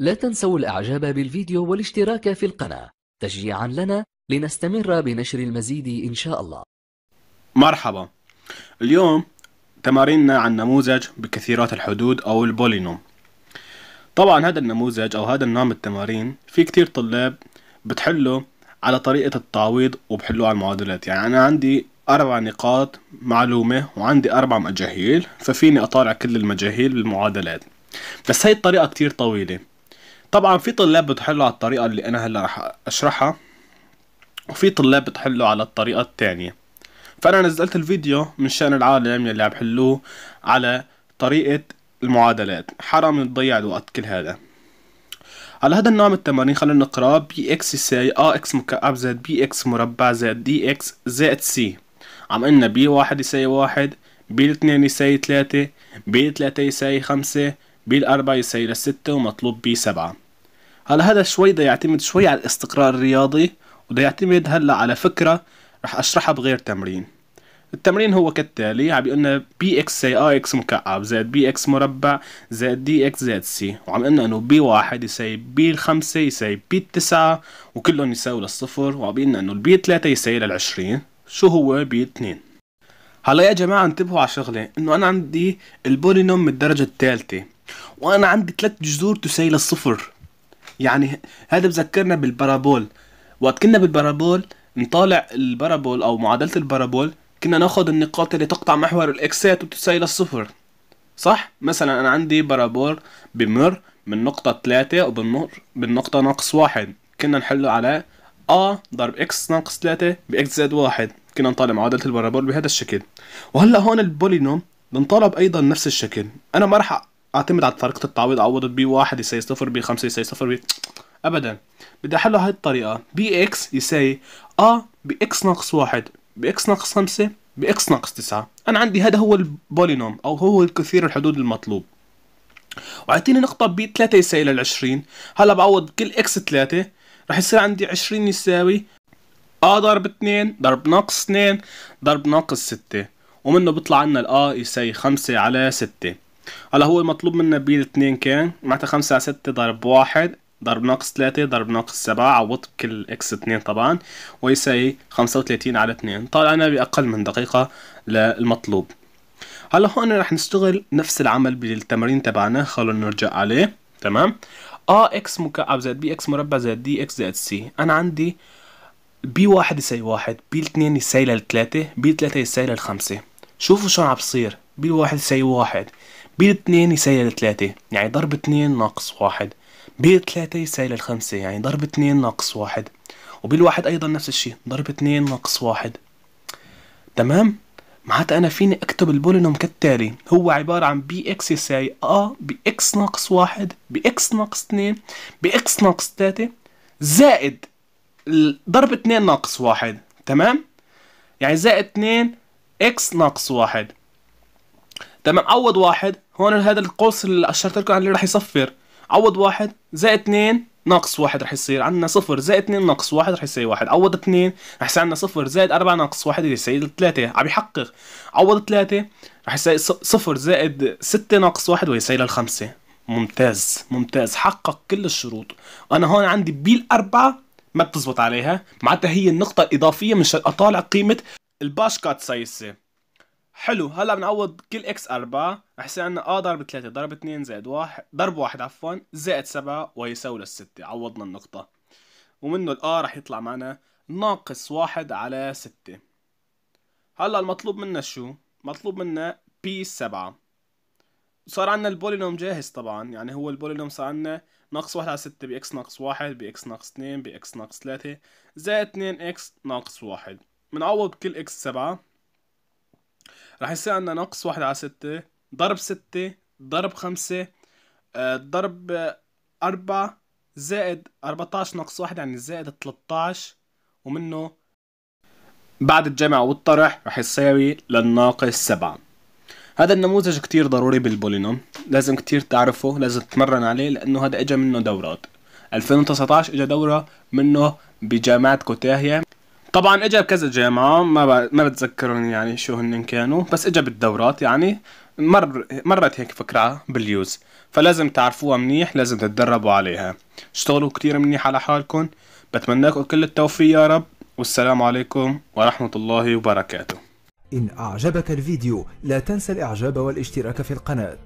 لا تنسوا الإعجاب بالفيديو والاشتراك في القناة تشجيعا لنا لنستمر بنشر المزيد إن شاء الله مرحبا اليوم تماريننا عن نموذج بكثيرات الحدود أو البولينوم طبعا هذا النموذج أو هذا النوع من التمارين في كتير طلاب بتحله على طريقة التعويض وبحلوه على المعادلات يعني أنا عندي أربع نقاط معلومة وعندي أربع مجاهيل ففيني أطالع كل المجاهيل بالمعادلات بس هاي الطريقة كتير طويلة طبعا في طلاب بتحلوا على الطريقة اللي أنا هلا رح أشرحها وفي طلاب بتحلوا على الطريقة الثانية فأنا نزلت الفيديو من شأن العالم يلي عم حلوه على طريقة المعادلات حرام نضيع الوقت كل هذا على هذا النوع من التمارين خلينا نقرا بي اكس يساوي ا اكس مكعب زائد بي اكس مربع زائد دي اكس زائد سي عم قلنا بي واحد يساوي واحد بي اثنين يساوي تلاتة بي تلاتة يساوي خمسة بي الأربعة يساوي لستة ومطلوب بي سبعة هلا هذا شوي ده يعتمد شوي على الاستقرار الرياضي وده يعتمد هلا على فكرة رح أشرحها بغير تمرين التمرين هو كالتالي عم بيقولنا بي اكس يساوي ار اكس مكعب زائد بي اكس مربع زائد دي اكس زائد سي وعم قلنا انه بي واحد يساوي بي الخمسة يساوي بي التسعة وكلهم يساوي للصفر وعم قلنا انه البي ثلاثة يساوي للعشرين شو هو بي اثنين هلا يا جماعة انتبهوا على شغلة انه انا عندي البولينوم من الدرجة الثالثة وانا عندي ثلاث جذور تساوي للصفر يعني هذا بذكرنا بالبارابول وقت كنا بالبارابول نطالع البارابول او معادله البارابول كنا ناخذ النقاط اللي تقطع محور الاكسات وتساوي للصفر صح مثلا انا عندي بارابول بمر من نقطة ثلاثة وبالنقطة بالنقطة ناقص واحد كنا نحله على ا ضرب اكس ناقص ثلاثة باكس زائد واحد كنا نطالع معادلة البارابول بهذا الشكل وهلا هون البولينوم بنطالب ايضا نفس الشكل انا ما راح اعتمد على طريقه التعويض عوضت بي 1 يساوي 0 بي 5 يساوي 0 بي ابدا بدي احلها هاي الطريقه بي اكس يساوي اه بي اكس ناقص 1 بي اكس ناقص 5 بي اكس ناقص 9 انا عندي هذا هو البولينوم او هو الكثير الحدود المطلوب وعطيني نقطة بي 3 يساوي 20 هلا بعوض كل اكس 3 رح يصير عندي 20 يساوي ا آه ضرب 2 ضرب ناقص 2 ضرب ناقص 6 ومنه بيطلع عنا ال ا يساوي 5 على 6 هلا هو المطلوب منا بي الاثنين كان معناتها خمسة على ستة ضرب واحد ضرب ناقص ثلاثة ضرب ناقص سبعة عوضت كل اكس اثنين طبعا ويساوي خمسة وثلاثين على اثنين طالعنا بأقل من دقيقة للمطلوب هلا هون رح نشتغل نفس العمل بالتمرين تبعنا خلونا نرجع عليه تمام اه اكس مكعب زائد بي اكس مربع زائد دي اكس زائد سي انا عندي بي واحد يساوي واحد بي اثنين يساوي للثلاثة بي ثلاثة يساوي للخمسة شوفوا شو عم بصير بي واحد يساوي واحد بيد اثنين يساوي لثلاثة يعني ضرب اثنين ناقص واحد بيد ثلاثة يساوي لخمسة يعني ضرب اثنين ناقص واحد وبالواحد أيضا نفس الشيء ضرب اثنين ناقص واحد تمام؟ معناتها أنا فيني أكتب البولينوم كالتالي هو عبارة عن بي إكس يساوي أ اكس ناقص واحد اكس ناقص اثنين بي اكس ناقص ثلاثة زائد ضرب اثنين ناقص واحد تمام؟ يعني زائد اثنين إكس ناقص واحد تمام عوض واحد هون هذا القوس اللي اشرت لكم عليه رح يصفر عوض واحد زائد اثنين ناقص واحد رح يصير عندنا صفر زائد اثنين ناقص واحد رح يساوي واحد عوض اثنين رح يصير عندنا صفر زائد أربعة ناقص واحد يساوي ثلاثة عم يحقق عوض ثلاثة رح يساوي صفر زائد ستة ناقص واحد ويساوي للخمسة ممتاز ممتاز حقق كل الشروط أنا هون عندي الاربعه ما بتزبط عليها معناتها هي النقطة الإضافية مشان أطالع قيمة الباش كات سايسة حلو هلا بنعوض كل اكس 4 رح يصير عندنا ا آه ضرب 3 ضرب 2 زائد 1 ضرب 1 عفوا زائد 7 ويساوي لل 6 عوضنا النقطة ومنه ال ا رح يطلع معنا ناقص 1 على 6 هلا المطلوب منا شو؟ مطلوب منا بي 7 صار عندنا البولينوم جاهز طبعا يعني هو البولينوم صار عندنا ناقص 1 على 6 بإكس ناقص 1 بإكس ناقص 2 بإكس ناقص 3 زائد 2 إكس ناقص 1 بنعوض كل إكس 7 رح يصير عندنا ناقص واحد على ستة ضرب ستة ضرب خمسة آه، ضرب أربعة زائد أربعتاش ناقص واحد يعني زائد تلتاش ومنه بعد الجمع والطرح رح يساوي للناقص سبعة هذا النموذج كتير ضروري بالبولينوم لازم كتير تعرفه لازم تتمرن عليه لأنه هذا إجا منه دورات 2019 إجا دورة منه بجامعة كوتاهيا طبعا اجى بكذا جامعة ما ب... ما بتذكرهم يعني شو هن كانوا بس اجى بالدورات يعني مر مرت هيك فكرة باليوز فلازم تعرفوها منيح لازم تتدربوا عليها اشتغلوا كتير منيح على حالكم بتمنى لكم كل التوفيق يا رب والسلام عليكم ورحمة الله وبركاته إن أعجبك الفيديو لا تنسى الإعجاب والاشتراك في القناة